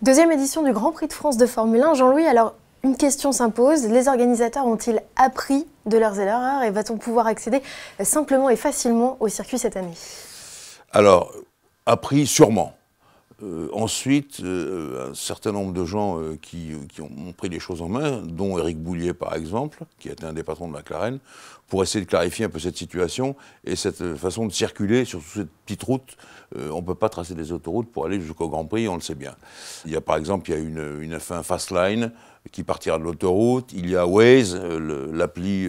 Deuxième édition du Grand Prix de France de Formule 1. Jean-Louis, alors une question s'impose. Les organisateurs ont-ils appris de leurs erreurs et va-t-on pouvoir accéder simplement et facilement au circuit cette année Alors, appris sûrement. Euh, ensuite, euh, euh, un certain nombre de gens qui, ont, pris les choses en main, dont Éric Boulier par exemple, qui était un des patrons de McLaren, pour essayer de clarifier un peu cette situation et cette façon de circuler sur cette petite route. on ne peut pas tracer des autoroutes pour aller jusqu'au Grand Prix, on le sait bien. Il y a par exemple il y a une, une F1 Fastline qui partira de l'autoroute, il y a Waze, l'appli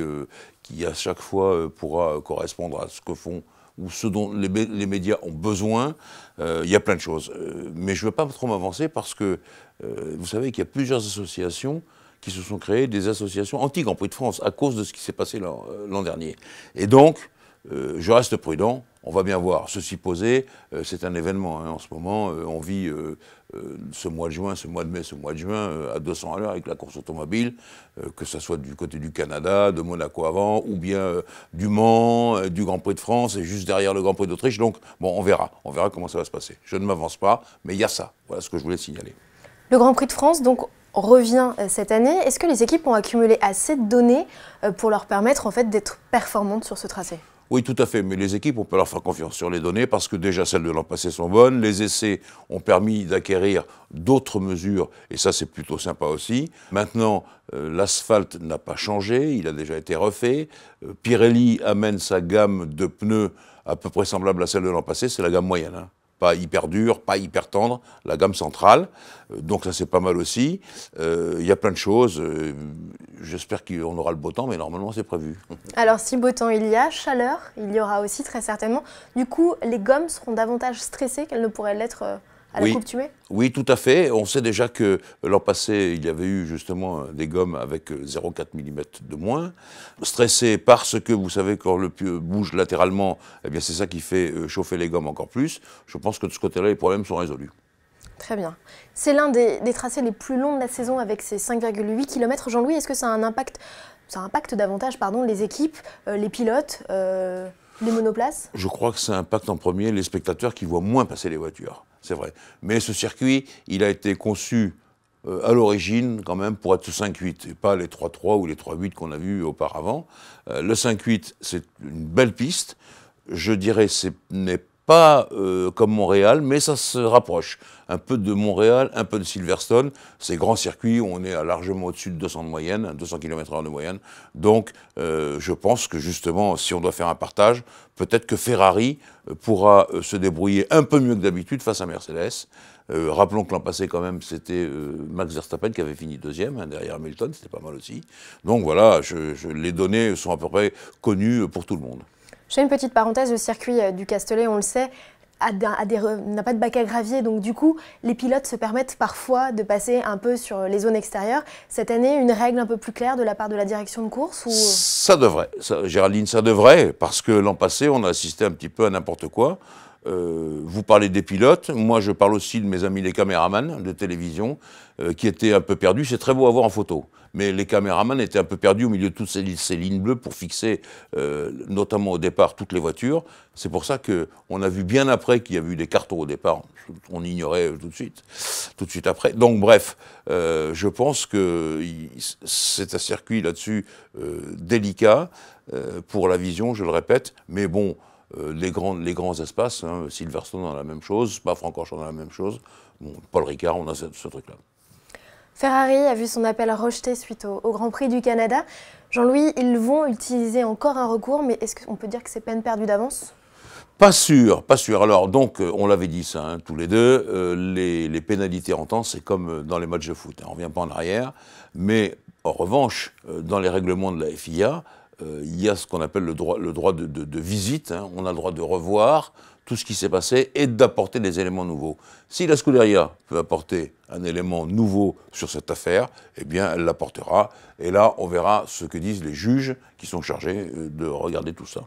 qui à chaque fois pourra correspondre à ce que font ou ce dont les, médias ont besoin. Euh, il y a plein de choses. Euh, mais je ne veux pas trop m'avancer parce que euh, vous savez qu'il y a plusieurs associations qui se sont créées, des associations anti en Prix de France, à cause de ce qui s'est passé l'an dernier. Et donc, je reste prudent on va bien voir. Ceci posé, euh, c'est un événement. Hein. En ce moment, euh, on vit euh, ce mois de juin, ce mois de mai, ce mois de juin à 200 à l'heure avec la course automobile, que ce soit du côté du Canada, de Monaco avant, ou bien du Mans, du Grand Prix de France, et juste derrière le Grand Prix d'Autriche. Donc, bon, on verra. On verra comment ça va se passer. Je ne m'avance pas, mais il y a ça. Voilà ce que je voulais signaler. Le Grand Prix de France, donc revient cette année. Est-ce que les équipes ont accumulé assez de données pour leur permettre en fait d'être performantes sur ce tracé oui, tout à fait. Mais les équipes, on peut leur faire confiance sur les données parce que déjà celles de l'an passé sont bonnes. Les essais ont permis d'acquérir d'autres mesures et ça, c'est plutôt sympa aussi. Maintenant, euh, l'asphalte n'a pas changé, il a déjà été refait. Euh, Pirelli amène sa gamme de pneus à peu près semblable à celle de l'an passé, c'est la gamme moyenne. Hein pas hyper dur, pas hyper tendre, la gamme centrale. Euh, donc ça c'est pas mal aussi. Il euh, y a plein de choses. Euh, j'espère qu'on aura le beau temps, mais normalement c'est prévu. Alors si beau temps il y a, chaleur il y aura aussi très certainement. Du coup, les gommes seront davantage stressées qu'elles ne pourraient l'être oui. Oui, tout à fait. On sait déjà que l'an passé, il y avait eu justement des gommes avec 0,4 euh, mm de moins. Stressé parce que, vous savez, quand le pieu bouge latéralement, eh bien c'est ça qui fait euh, chauffer les gommes encore plus. Je pense que de ce côté-là, les problèmes sont résolus. Très bien. C'est l'un des, tracés les plus longs de la saison avec ses 5,8 km. Jean-Louis, est-ce que ça a un impact, ça impacte davantage pardon, les équipes, euh, les pilotes les monoplaces Je crois que ça impacte en premier les spectateurs qui voient moins passer les voitures, c'est vrai. Mais ce circuit, il a été conçu euh, à l'origine quand même pour être 5-8 et pas les 3-3 ou les 3-8 qu'on a vus auparavant. Euh, le 5-8, c'est une belle piste. Je dirais, ce n'est pas euh, comme Montréal, mais ça se rapproche. Un peu de Montréal, un peu de Silverstone. Ces grands circuits, on est largement au-dessus de 200 de moyenne, 200 km/h de moyenne. Donc, euh, je pense que justement, si on doit faire un partage, peut-être que Ferrari euh, pourra se débrouiller un peu mieux que d'habitude face à Mercedes. rappelons que l'an passé, quand même, c'était Max Verstappen qui avait fini deuxième, hein, derrière Hamilton, c'était pas mal aussi. Donc voilà, les données sont à peu près connues pour tout le monde. Je fais une petite parenthèse, le circuit euh, du Castellet, on le sait, n'a pas de bac à gravier, donc du coup, les pilotes se permettent parfois de passer un peu sur les zones extérieures. Cette année, une règle un peu plus claire de la part de la direction de course Ça devrait, Géraldine, ça devrait, parce que l'an passé, on a assisté un petit peu à n'importe quoi. Euh, vous parlez des pilotes, moi je parle aussi de mes amis les caméramans de télévision, euh, qui étaient un peu perdus. C'est très beau à voir en photo, mais les caméramans étaient un peu perdus au milieu de toutes ces, lignes bleues pour fixer, euh, notamment au départ, toutes les voitures. C'est pour ça qu'on a vu bien après qu'il y a eu des cartons au départ. On ignorait tout de suite, tout de suite après. Donc bref, je pense que c'est un circuit là-dessus délicat pour la vision, je le répète, mais bon euh, les, grands, espaces. Hein, Silverstone dans la même chose, Spa-Francorchamps dans la même chose. Paul Ricard, on a ce, truc-là. Ferrari a vu son appel rejeté suite au, Grand Prix du Canada. Jean-Louis, ils vont utiliser encore un recours, mais est-ce qu'on peut dire que c'est peine perdue d'avance pas sûr, pas sûr. Alors donc, euh, on l'avait dit ça, hein, tous les deux, euh, les, pénalités en temps, c'est comme dans les matchs de foot, hein. on ne revient pas en arrière. Mais en revanche, dans les règlements de la FIA, euh, il y a ce qu'on appelle le droit, de, visite, hein. on a le droit de revoir tout ce qui s'est passé et d'apporter des éléments nouveaux. Si la Scuderia peut apporter un élément nouveau sur cette affaire, eh bien elle l'apportera, et là on verra ce que disent les juges qui sont chargés euh, de regarder tout ça.